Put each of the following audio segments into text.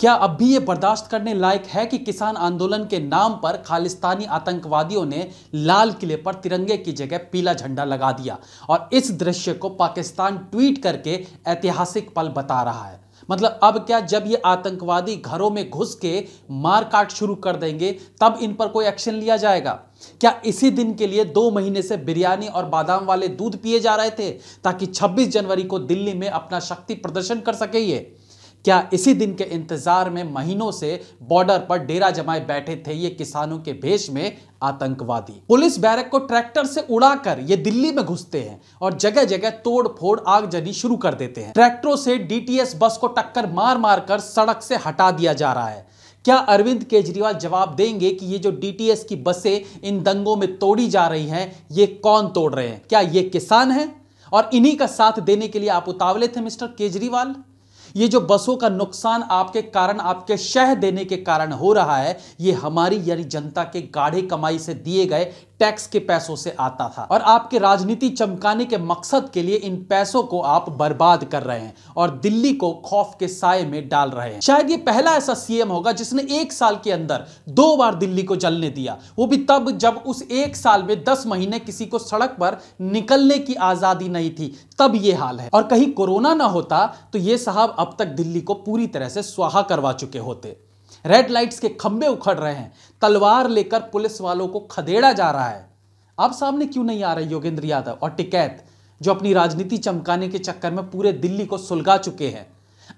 क्या अब भी ये बर्दाश्त करने लायक है कि किसान आंदोलन के नाम पर खालिस्तानी आतंकवादियों ने लाल किले पर तिरंगे की जगह पीला झंडा लगा दिया और इस दृश्य को पाकिस्तान ट्वीट करके ऐतिहासिक पल बता रहा है मतलब अब क्या जब ये आतंकवादी घरों में घुस के मारकाट शुरू कर देंगे तब इन पर कोई एक्शन लिया जाएगा क्या इसी दिन के लिए दो महीने से बिरयानी और बादाम वाले दूध पिए जा रहे थे ताकि 26 जनवरी को दिल्ली में अपना शक्ति प्रदर्शन कर सके ये क्या इसी दिन के इंतजार में महीनों से बॉर्डर पर डेरा जमाए बैठे थे ये किसानों के भेष में आतंकवादी पुलिस बैरक को ट्रैक्टर से उड़ाकर ये दिल्ली में घुसते हैं और जगह जगह तोड़ फोड़ आगजनी शुरू कर देते हैं ट्रैक्टरों से डीटीएस बस को टक्कर मार मार कर सड़क से हटा दिया जा रहा है क्या अरविंद केजरीवाल जवाब देंगे कि ये जो डीटीएस की बसें इन दंगों में तोड़ी जा रही हैं ये कौन तोड़ रहे हैं क्या ये किसान हैं और इन्हीं का साथ देने के लिए आप उतावले थे मिस्टर केजरीवाल ये जो बसों का नुकसान आपके कारण आपके शह देने के कारण हो रहा है ये हमारी यानी जनता के गाढ़े कमाई से दिए गए टैक्स के पैसों से आता था और आपके राजनीति चमकाने के मकसद के लिए इन पैसों को आप बर्बाद कर रहे हैं और दिल्ली को खौफ के साय में डाल रहे हैं शायद ये पहला ऐसा सीएम होगा जिसने एक साल के अंदर दो बार दिल्ली को जलने दिया वो भी तब जब उस एक साल में दस महीने किसी को सड़क पर निकलने की आजादी नहीं थी तब ये हाल है और कहीं कोरोना ना होता तो ये साहब अब तक दिल्ली को पूरी तरह से स्वाहा करवा चुके होते रेड लाइट्स के खंबे उखड़ रहे हैं तलवार लेकर पुलिस वालों को खदेड़ा जा रहा है अब सामने क्यों नहीं आ रहे योगेंद्र यादव और टिकैत जो अपनी राजनीति चमकाने के चक्कर में पूरे दिल्ली को सुलगा चुके हैं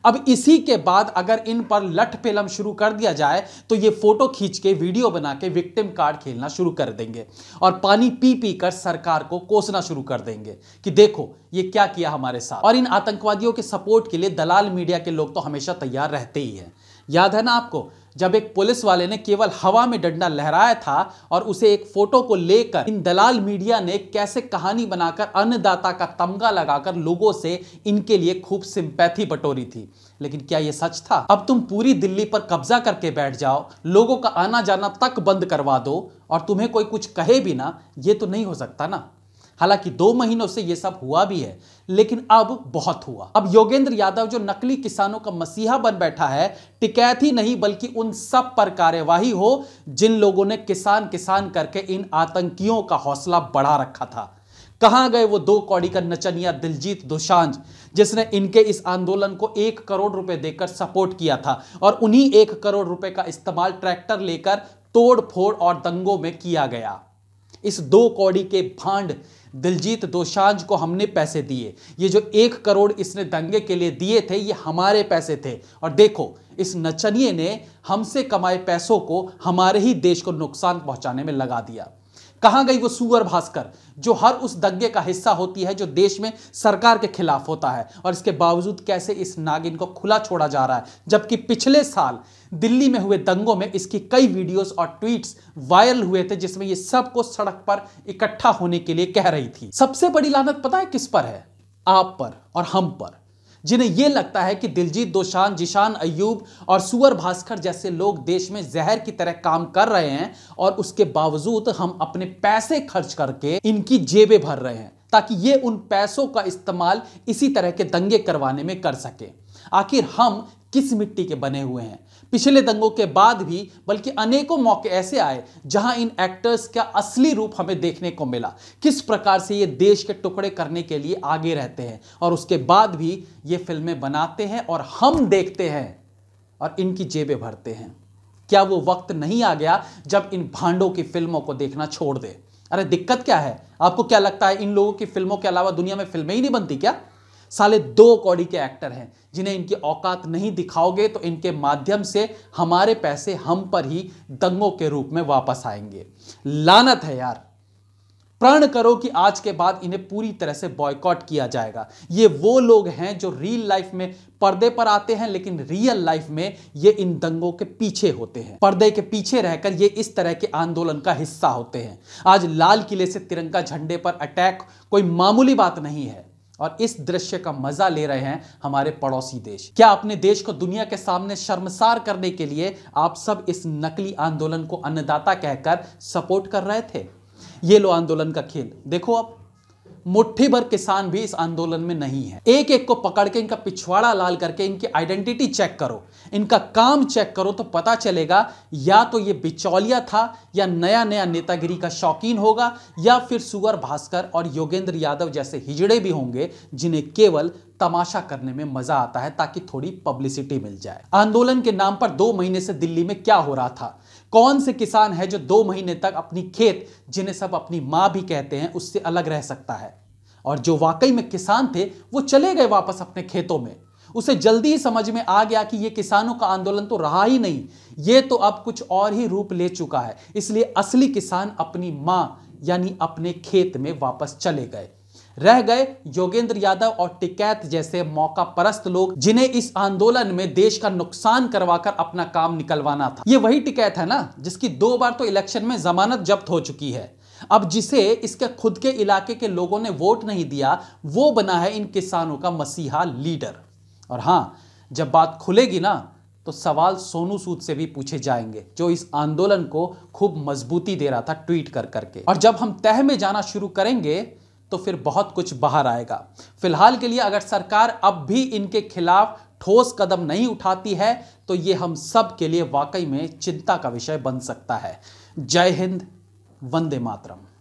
अब इसी के बाद अगर इन पर लठ पेलम शुरू कर दिया जाए तो ये फोटो खींच के वीडियो बना के विक्टिम कार्ड खेलना शुरू कर देंगे और पानी पी पी कर सरकार को कोसना शुरू कर देंगे कि देखो ये क्या किया हमारे साथ और इन आतंकवादियों के सपोर्ट के लिए दलाल मीडिया के लोग तो हमेशा तैयार रहते ही हैं याद है ना आपको जब एक पुलिस वाले ने केवल हवा में डंडा लहराया था और उसे एक फोटो को लेकर इन दलाल मीडिया ने कैसे कहानी बनाकर अन्नदाता का तमगा लगाकर लोगों से इनके लिए खूब सिंपैथी बटोरी थी लेकिन क्या यह सच था अब तुम पूरी दिल्ली पर कब्जा करके बैठ जाओ लोगों का आना जाना तक बंद करवा दो और तुम्हें कोई कुछ कहे भी ना ये तो नहीं हो सकता ना हालांकि दो महीनों से यह सब हुआ भी है लेकिन अब बहुत हुआ अब योगेंद्र यादव जो नकली किसानों का मसीहा बन बैठा है टिकैत ही नहीं बल्कि उन सब पर कार्यवाही हो जिन लोगों ने किसान किसान करके इन आतंकियों का हौसला बढ़ा रखा था कहां गए वो दो कौड़ी का नचनिया दिलजीत दुशांज जिसने इनके इस आंदोलन को एक करोड़ रुपए देकर सपोर्ट किया था और उन्हीं एक करोड़ रुपए का इस्तेमाल ट्रैक्टर लेकर तोड़ फोड़ और दंगों में किया गया इस दो कौड़ी के भांड दिलजीत दोशांज को हमने पैसे दिए ये जो एक करोड़ इसने दंगे के लिए दिए थे ये हमारे पैसे थे और देखो इस नचनिए ने हमसे कमाए पैसों को हमारे ही देश को नुकसान पहुंचाने में लगा दिया कहां गई वो सुअर भास्कर जो हर उस दंगे का हिस्सा होती है जो देश में सरकार के खिलाफ होता है और इसके बावजूद कैसे इस नागिन को खुला छोड़ा जा रहा है जबकि पिछले साल दिल्ली में हुए दंगों में इसकी कई वीडियोस और ट्वीट्स वायरल हुए थे जिसमें ये सबको सड़क पर इकट्ठा होने के लिए कह रही थी सबसे बड़ी लानत पता है किस पर है आप पर और हम पर जिन्हें यह लगता है कि दिलजीत दोशान जिशान अयूब और सुअर भास्कर जैसे लोग देश में जहर की तरह काम कर रहे हैं और उसके बावजूद हम अपने पैसे खर्च करके इनकी जेबें भर रहे हैं ताकि ये उन पैसों का इस्तेमाल इसी तरह के दंगे करवाने में कर सके आखिर हम किस मिट्टी के बने हुए हैं पिछले दंगों के बाद भी बल्कि अनेकों मौके ऐसे आए जहां इन एक्टर्स का असली रूप हमें देखने को मिला किस प्रकार से ये देश के टुकड़े करने के लिए आगे रहते हैं और उसके बाद भी ये फिल्में बनाते हैं और हम देखते हैं और इनकी जेबें भरते हैं क्या वो वक्त नहीं आ गया जब इन भांडों की फिल्मों को देखना छोड़ दे अरे दिक्कत क्या है आपको क्या लगता है इन लोगों की फिल्मों के अलावा दुनिया में फिल्में ही नहीं बनती क्या साले दो कौड़ी के एक्टर हैं जिन्हें इनकी औकात नहीं दिखाओगे तो इनके माध्यम से हमारे पैसे हम पर ही दंगों के रूप में वापस आएंगे लानत है यार प्रण करो कि आज के बाद इन्हें पूरी तरह से बॉयकॉट किया जाएगा ये वो लोग हैं जो रियल लाइफ में पर्दे पर आते हैं लेकिन रियल लाइफ में ये इन दंगों के पीछे होते हैं पर्दे के पीछे रहकर ये इस तरह के आंदोलन का हिस्सा होते हैं आज लाल किले से तिरंगा झंडे पर अटैक कोई मामूली बात नहीं है और इस दृश्य का मजा ले रहे हैं हमारे पड़ोसी देश क्या अपने देश को दुनिया के सामने शर्मसार करने के लिए आप सब इस नकली आंदोलन को अन्नदाता कहकर सपोर्ट कर रहे थे ये लो आंदोलन का खेल देखो आप मुट्ठी भर किसान भी इस आंदोलन में नहीं है एक एक को पकड़ के इनका पिछवाड़ा लाल करके इनकी आइडेंटिटी चेक करो इनका काम चेक करो तो पता चलेगा या तो ये बिचौलिया था या नया नया नेतागिरी का शौकीन होगा या फिर सुअर भास्कर और योगेंद्र यादव जैसे हिजड़े भी होंगे जिन्हें केवल तमाशा करने में मजा आता है ताकि थोड़ी पब्लिसिटी मिल जाए आंदोलन के नाम पर दो महीने से दिल्ली में क्या हो रहा था कौन से किसान है जो दो महीने तक अपनी खेत जिन्हें सब अपनी माँ भी कहते हैं उससे अलग रह सकता है और जो वाकई में किसान थे वो चले गए वापस अपने खेतों में उसे जल्दी ही समझ में आ गया कि ये किसानों का आंदोलन तो रहा ही नहीं ये तो अब कुछ और ही रूप ले चुका है इसलिए असली किसान अपनी माँ यानी अपने खेत में वापस चले गए रह गए योगेंद्र यादव और टिकैत जैसे मौका परस्त लोग जिन्हें इस आंदोलन में देश का नुकसान करवाकर अपना काम निकलवाना था ये वही टिकैत है ना जिसकी दो बार तो इलेक्शन में जमानत जब्त हो चुकी है अब जिसे इसके खुद के इलाके के लोगों ने वोट नहीं दिया वो बना है इन किसानों का मसीहा लीडर और हां जब बात खुलेगी ना तो सवाल सोनू सूद से भी पूछे जाएंगे जो इस आंदोलन को खूब मजबूती दे रहा था ट्वीट कर करके और जब हम तह में जाना शुरू करेंगे तो फिर बहुत कुछ बाहर आएगा फिलहाल के लिए अगर सरकार अब भी इनके खिलाफ ठोस कदम नहीं उठाती है तो ये हम सब के लिए वाकई में चिंता का विषय बन सकता है जय हिंद वंदे मातरम